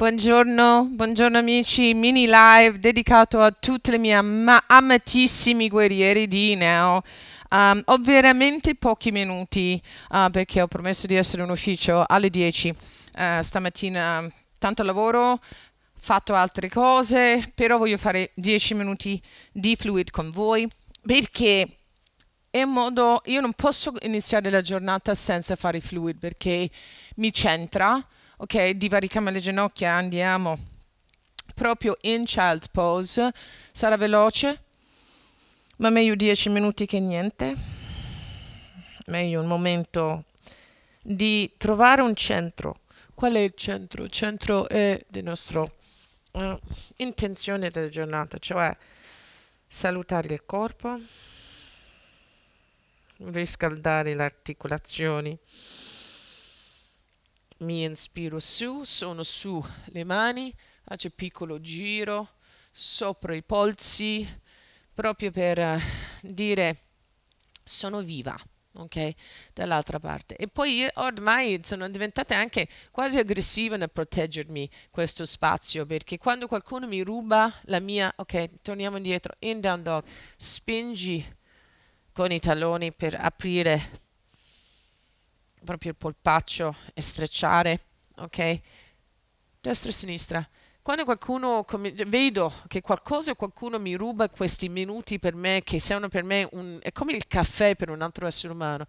Buongiorno, buongiorno amici, mini live dedicato a tutti i miei am amatissimi guerrieri di Neo. Um, ho veramente pochi minuti uh, perché ho promesso di essere in ufficio alle 10 uh, stamattina. Tanto lavoro, fatto altre cose, però voglio fare 10 minuti di fluid con voi perché è un modo, io non posso iniziare la giornata senza fare fluid perché mi centra ok, divaricamo le ginocchia, andiamo proprio in child pose, sarà veloce, ma meglio 10 minuti che niente, meglio un momento di trovare un centro. Qual è il centro? Il centro è la nostra uh, eh, intenzione della giornata, cioè salutare il corpo, riscaldare le articolazioni mi inspiro su, sono su le mani, faccio piccolo giro sopra i polsi proprio per eh, dire sono viva, ok? Dall'altra parte. E poi ormai sono diventata anche quasi aggressiva nel proteggermi questo spazio, perché quando qualcuno mi ruba la mia, ok, torniamo indietro, in down dog, spingi con i talloni per aprire proprio il polpaccio e strecciare, ok? Destra e sinistra. Quando qualcuno vedo che qualcosa o qualcuno mi ruba questi minuti per me, che sono per me un, è come il caffè per un altro essere umano,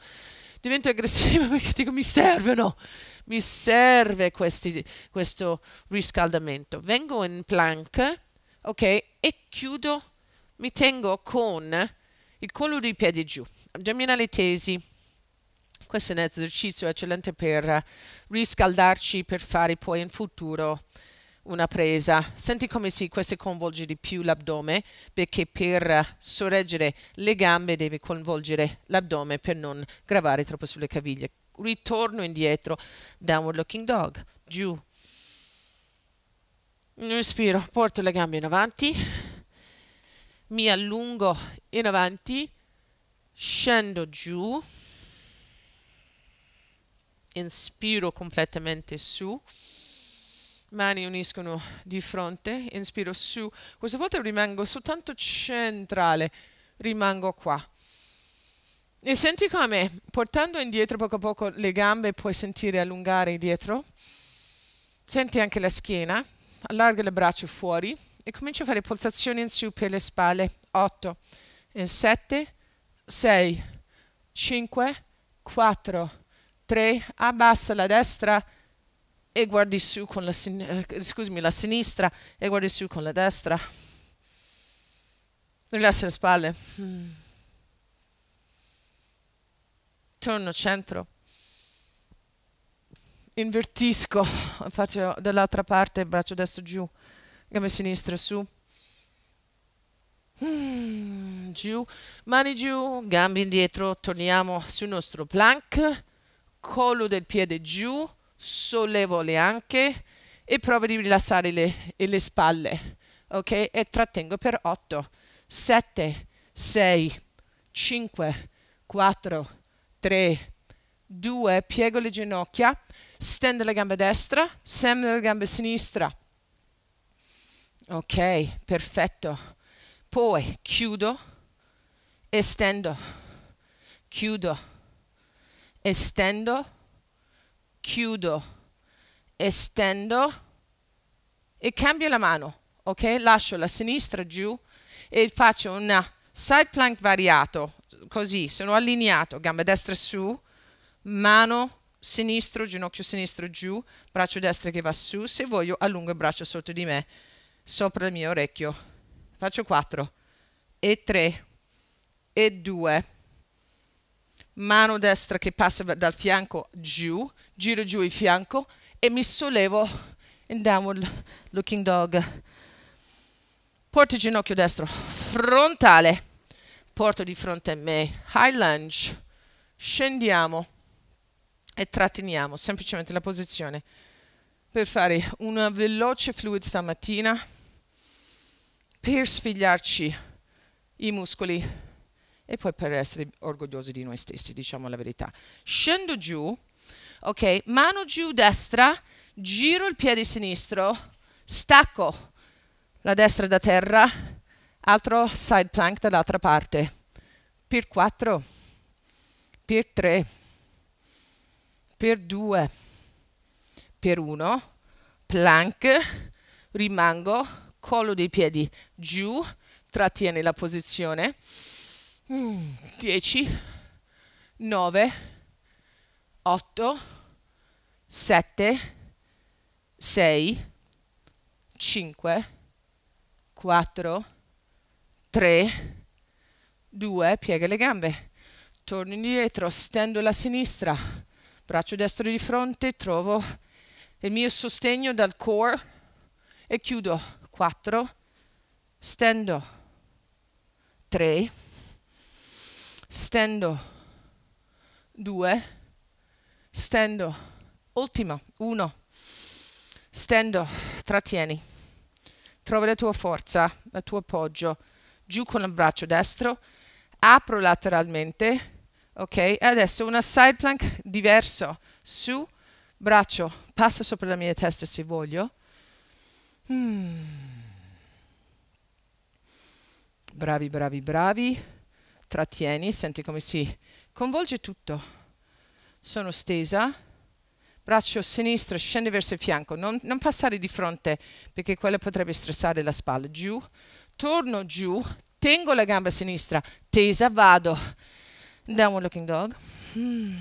divento aggressivo perché dico mi servono, mi serve questi, questo riscaldamento. Vengo in plank, ok, e chiudo, mi tengo con il collo dei piedi giù, addominali tesi, questo è un esercizio eccellente per riscaldarci per fare poi in futuro una presa. Senti come si questo coinvolge di più l'addome perché per sorreggere le gambe deve coinvolgere l'addome per non gravare troppo sulle caviglie. Ritorno indietro, downward looking dog, giù. Inspiro, porto le gambe in avanti, mi allungo in avanti, scendo giù inspiro completamente su, mani uniscono di fronte, inspiro su, questa volta rimango soltanto centrale, rimango qua. E senti come, portando indietro poco a poco le gambe, puoi sentire allungare dietro. Senti anche la schiena, allarga le braccia fuori e comincia a fare pulsazioni in su per le spalle. 8, 7, 6, 5, 4, 3, abbassa la destra e guardi su con la, sin eh, scusami, la sinistra e guardi su con la destra. Rilassa le spalle. Mm. Torno centro. Invertisco, faccio dall'altra parte, braccio destro giù, gambe sinistra su. Mm. Giù, mani giù, gambe indietro, torniamo sul nostro plank collo del piede giù, sollevo le anche e provo di rilassare le, le spalle, ok? E trattengo per 8, 7, 6, 5, 4, 3, 2, piego le ginocchia, stendo la gamba destra, stendo la gamba sinistra. Ok, perfetto. Poi chiudo estendo, chiudo estendo, chiudo, estendo e cambio la mano, ok? Lascio la sinistra giù e faccio un side plank variato, così, sono allineato, gamba destra su, mano sinistro, ginocchio sinistro giù, braccio destro che va su, se voglio allungo il braccio sotto di me, sopra il mio orecchio. Faccio 4 e 3 e 2 mano destra che passa dal fianco giù, giro giù il fianco e mi sollevo in downward looking dog. Porto il ginocchio destro frontale, porto di fronte a me, high lunge, scendiamo e tratteniamo semplicemente la posizione per fare una veloce fluid stamattina per sfigliarci i muscoli e poi per essere orgogliosi di noi stessi, diciamo la verità. Scendo giù, ok, mano giù destra, giro il piede sinistro, stacco la destra da terra, altro side plank dall'altra parte, per 4, per 3, per 2, per 1, plank, rimango, collo dei piedi giù, trattieni la posizione, 10, 9, 8, 7, 6, 5, 4, 3, 2, piega le gambe, torno indietro, stendo la sinistra, braccio destro di fronte, trovo il mio sostegno dal core e chiudo, 4, stendo, 3, stendo, due, stendo, ultima, uno, stendo, trattieni, trovi la tua forza, il tuo appoggio, giù con il braccio destro, apro lateralmente, ok? Adesso una side plank diverso, su, braccio, passa sopra la mia testa se voglio. Mm. Bravi, bravi, bravi trattieni, senti come si convolge tutto. Sono stesa, braccio sinistro scende verso il fianco, non, non passare di fronte perché quello potrebbe stressare la spalla. Giù, torno giù, tengo la gamba sinistra, tesa, vado. Downward looking dog. Mm.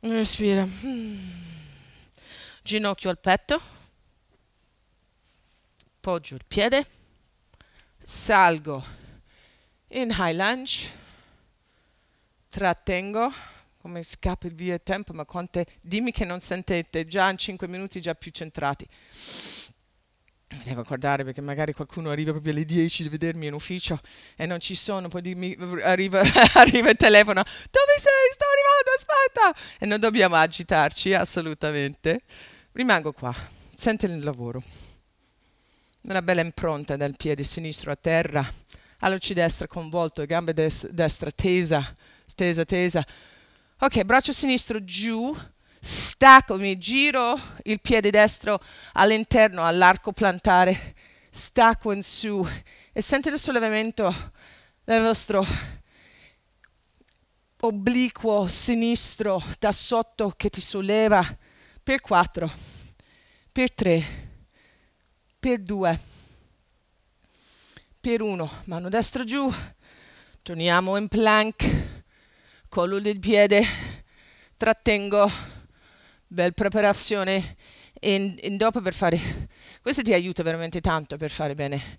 Respira. Mm. Ginocchio al petto. Poggio il piede. Salgo in high lunch, trattengo, come scappa via il tempo, ma quante, dimmi che non sentite, già in 5 minuti già più centrati. Devo guardare perché magari qualcuno arriva proprio alle 10 di vedermi in ufficio e non ci sono, poi dimmi, arriva, arriva il telefono, dove sei? Sto arrivando, aspetta! E non dobbiamo agitarci, assolutamente. Rimango qua, sento il lavoro. Una bella impronta dal piede sinistro a terra Alluci destra convolto, gambe des destra tesa, tesa, tesa. Ok, braccio sinistro giù, stacco, mi giro il piede destro all'interno, all'arco plantare, stacco in su e sentite il sollevamento del vostro obliquo sinistro da sotto che ti solleva per 4, per 3, per 2 per uno, mano destra giù, torniamo in plank, collo del piede, trattengo, bel preparazione, in, e dopo per fare, questo ti aiuta veramente tanto per fare bene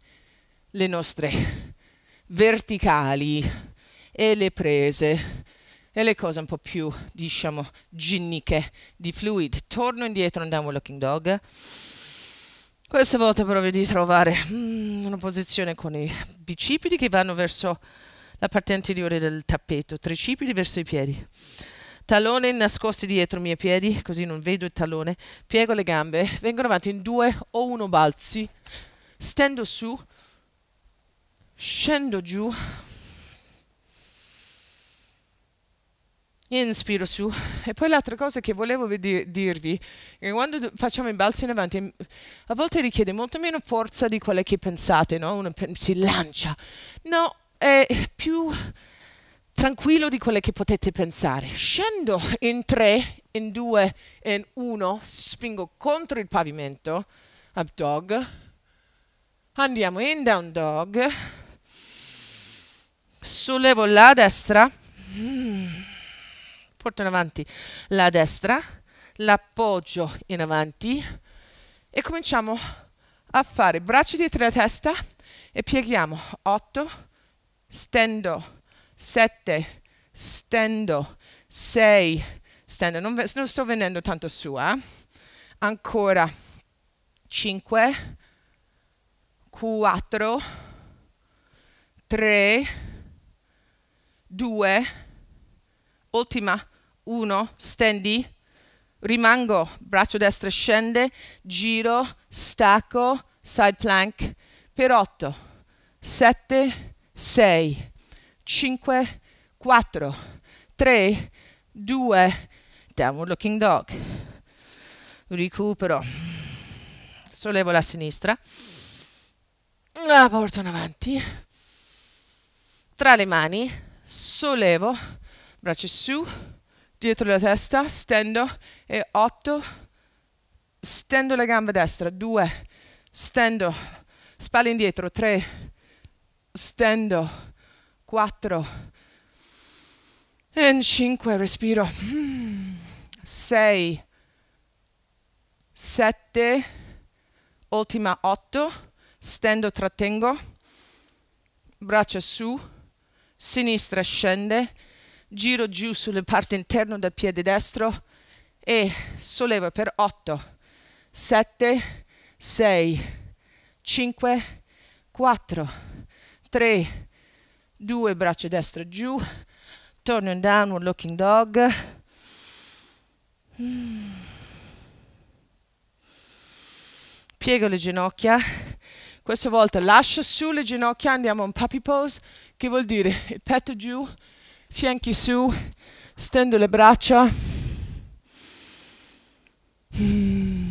le nostre verticali e le prese e le cose un po' più, diciamo, ginniche di fluid. Torno indietro, andiamo looking dog. Questa volta provo di trovare mm, una posizione con i bicipiti che vanno verso la parte anteriore del tappeto, tricipiti verso i piedi. Talone nascosti dietro i miei piedi, così non vedo il tallone. Piego le gambe, vengo avanti in due o uno balzi, stendo su, scendo giù, inspiro su. E poi l'altra cosa che volevo dirvi è che quando facciamo i balzi in avanti, a volte richiede molto meno forza di quella che pensate, no? Uno si lancia. No, è più tranquillo di quelle che potete pensare. Scendo in tre, in due, in uno, spingo contro il pavimento, up dog. Andiamo in down dog. Sollevo la destra porto in avanti la destra, l'appoggio in avanti e cominciamo a fare braccia dietro la testa e pieghiamo 8, stendo, 7, stendo, 6, stendo, non, non sto venendo tanto su, eh? ancora 5, 4, 3, 2, ultima 1, stendi, rimango, braccio destro scende, giro, stacco, side plank, per 8, 7, 6, 5, 4, 3, 2, downward looking dog, recupero, sollevo la sinistra, la porto in avanti, tra le mani, sollevo, braccio su, dietro la testa, stendo e 8, stendo la gamba destra, 2, stendo, spalle indietro, 3, stendo, 4, e 5, respiro, 6, 7, ultima 8, stendo, trattengo, braccia su, sinistra scende, giro giù sulla parte interna del piede destro e sollevo per 8, 7, 6, 5, 4, 3, 2, braccio destro giù, torno in downward looking dog. Piego le ginocchia, questa volta lascio su le ginocchia, andiamo in puppy pose, che vuol dire il petto giù, fianchi su, stendo le braccia. E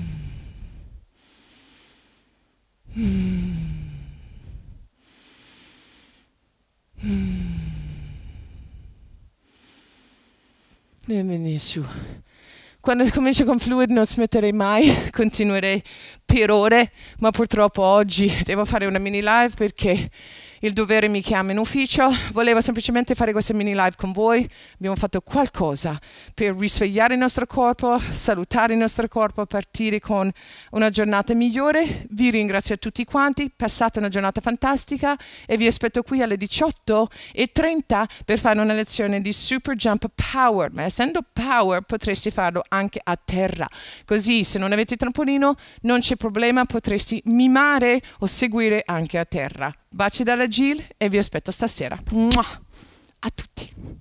vieni su. Quando comincio con fluid non smetterei mai, continuerei per ore, ma purtroppo oggi devo fare una mini live perché il dovere mi chiama in ufficio, volevo semplicemente fare questa mini live con voi, abbiamo fatto qualcosa per risvegliare il nostro corpo, salutare il nostro corpo, partire con una giornata migliore, vi ringrazio a tutti quanti, passate una giornata fantastica e vi aspetto qui alle 18.30 per fare una lezione di Super Jump Power, ma essendo power potresti farlo anche a terra, così se non avete trampolino non c'è problema, potresti mimare o seguire anche a terra. Baci dalla Jill e vi aspetto stasera. Mua! A tutti!